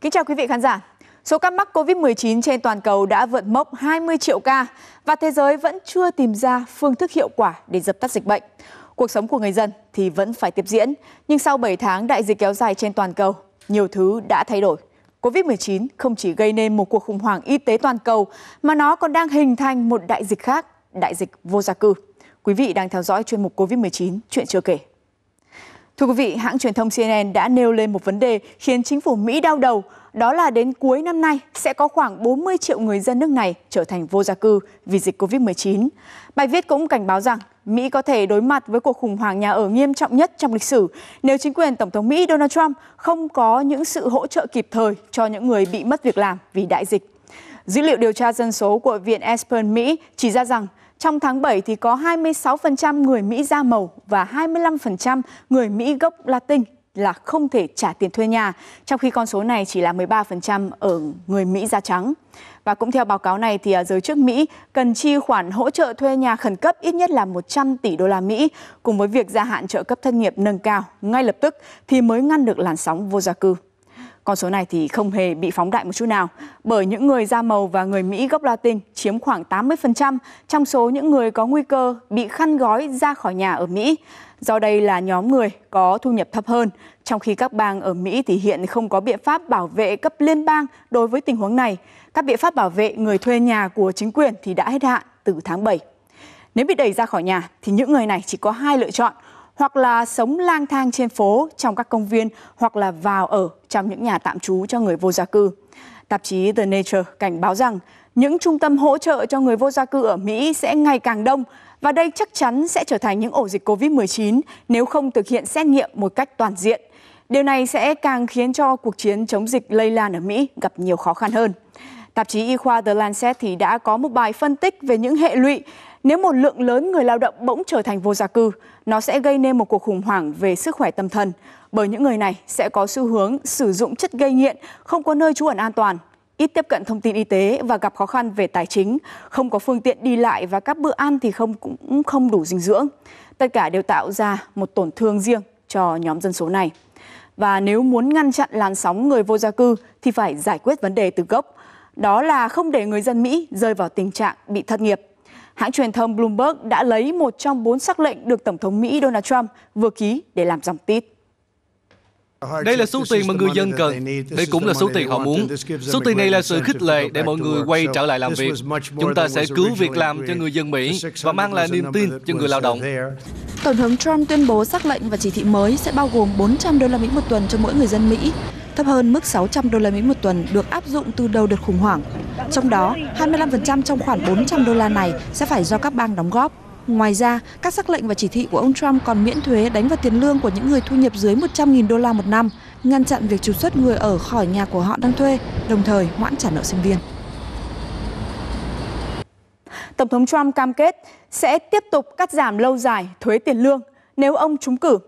Kính chào quý vị khán giả. Số ca mắc COVID-19 trên toàn cầu đã vượt mốc 20 triệu ca và thế giới vẫn chưa tìm ra phương thức hiệu quả để dập tắt dịch bệnh. Cuộc sống của người dân thì vẫn phải tiếp diễn, nhưng sau 7 tháng đại dịch kéo dài trên toàn cầu, nhiều thứ đã thay đổi. COVID-19 không chỉ gây nên một cuộc khủng hoảng y tế toàn cầu mà nó còn đang hình thành một đại dịch khác, đại dịch vô gia cư. Quý vị đang theo dõi chuyên mục COVID-19 chuyện chưa kể Thưa quý vị, hãng truyền thông CNN đã nêu lên một vấn đề khiến chính phủ Mỹ đau đầu, đó là đến cuối năm nay sẽ có khoảng 40 triệu người dân nước này trở thành vô gia cư vì dịch Covid-19. Bài viết cũng cảnh báo rằng Mỹ có thể đối mặt với cuộc khủng hoảng nhà ở nghiêm trọng nhất trong lịch sử nếu chính quyền Tổng thống Mỹ Donald Trump không có những sự hỗ trợ kịp thời cho những người bị mất việc làm vì đại dịch. Dữ liệu điều tra dân số của Viện Aspen Mỹ chỉ ra rằng trong tháng 7 thì có 26% người Mỹ da màu và 25% người Mỹ gốc Latin là không thể trả tiền thuê nhà, trong khi con số này chỉ là 13% ở người Mỹ da trắng. Và cũng theo báo cáo này thì à, giới chức Mỹ cần chi khoản hỗ trợ thuê nhà khẩn cấp ít nhất là 100 tỷ đô la Mỹ cùng với việc gia hạn trợ cấp thất nghiệp nâng cao ngay lập tức thì mới ngăn được làn sóng vô gia cư. Con số này thì không hề bị phóng đại một chút nào, bởi những người da màu và người Mỹ gốc Latin chiếm khoảng 80% trong số những người có nguy cơ bị khăn gói ra khỏi nhà ở Mỹ. Do đây là nhóm người có thu nhập thấp hơn, trong khi các bang ở Mỹ thì hiện không có biện pháp bảo vệ cấp liên bang đối với tình huống này. Các biện pháp bảo vệ người thuê nhà của chính quyền thì đã hết hạn từ tháng 7. Nếu bị đẩy ra khỏi nhà thì những người này chỉ có hai lựa chọn – hoặc là sống lang thang trên phố, trong các công viên hoặc là vào ở trong những nhà tạm trú cho người vô gia cư. Tạp chí The Nature cảnh báo rằng những trung tâm hỗ trợ cho người vô gia cư ở Mỹ sẽ ngày càng đông và đây chắc chắn sẽ trở thành những ổ dịch COVID-19 nếu không thực hiện xét nghiệm một cách toàn diện. Điều này sẽ càng khiến cho cuộc chiến chống dịch lây lan ở Mỹ gặp nhiều khó khăn hơn. Tạp chí y khoa The Lancet thì đã có một bài phân tích về những hệ lụy nếu một lượng lớn người lao động bỗng trở thành vô gia cư, nó sẽ gây nên một cuộc khủng hoảng về sức khỏe tâm thần, bởi những người này sẽ có xu hướng sử dụng chất gây nghiện, không có nơi trú ẩn an toàn, ít tiếp cận thông tin y tế và gặp khó khăn về tài chính, không có phương tiện đi lại và các bữa ăn thì không cũng không đủ dinh dưỡng. Tất cả đều tạo ra một tổn thương riêng cho nhóm dân số này. Và nếu muốn ngăn chặn làn sóng người vô gia cư thì phải giải quyết vấn đề từ gốc. Đó là không để người dân Mỹ rơi vào tình trạng bị thất nghiệp. Hãng truyền thông Bloomberg đã lấy một trong bốn sắc lệnh được Tổng thống Mỹ Donald Trump vừa ký để làm dòng tít. Đây là số tiền mà người dân cần. Đây cũng là số tiền họ muốn. Số tiền này là sự khích lệ để mọi người quay trở lại làm việc. Chúng ta sẽ cứu việc làm cho người dân Mỹ và mang lại niềm tin cho người lao động. Tổng thống Trump tuyên bố sắc lệnh và chỉ thị mới sẽ bao gồm 400 đô la Mỹ một tuần cho mỗi người dân Mỹ, thấp hơn mức 600 đô la Mỹ một tuần được áp dụng từ đầu đợt khủng hoảng trong đó, 25% trong khoảng 400 đô la này sẽ phải do các bang đóng góp. Ngoài ra, các sắc lệnh và chỉ thị của ông Trump còn miễn thuế đánh vào tiền lương của những người thu nhập dưới 100.000 đô la một năm, ngăn chặn việc trục xuất người ở khỏi nhà của họ đang thuê, đồng thời hoãn trả nợ sinh viên. Tổng thống Trump cam kết sẽ tiếp tục cắt giảm lâu dài thuế tiền lương nếu ông trúng cử.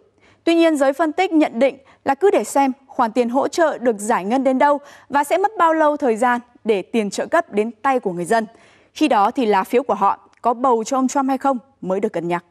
Tuy nhiên, giới phân tích nhận định là cứ để xem khoản tiền hỗ trợ được giải ngân đến đâu và sẽ mất bao lâu thời gian để tiền trợ cấp đến tay của người dân. Khi đó thì lá phiếu của họ có bầu cho ông Trump hay không mới được cân nhắc.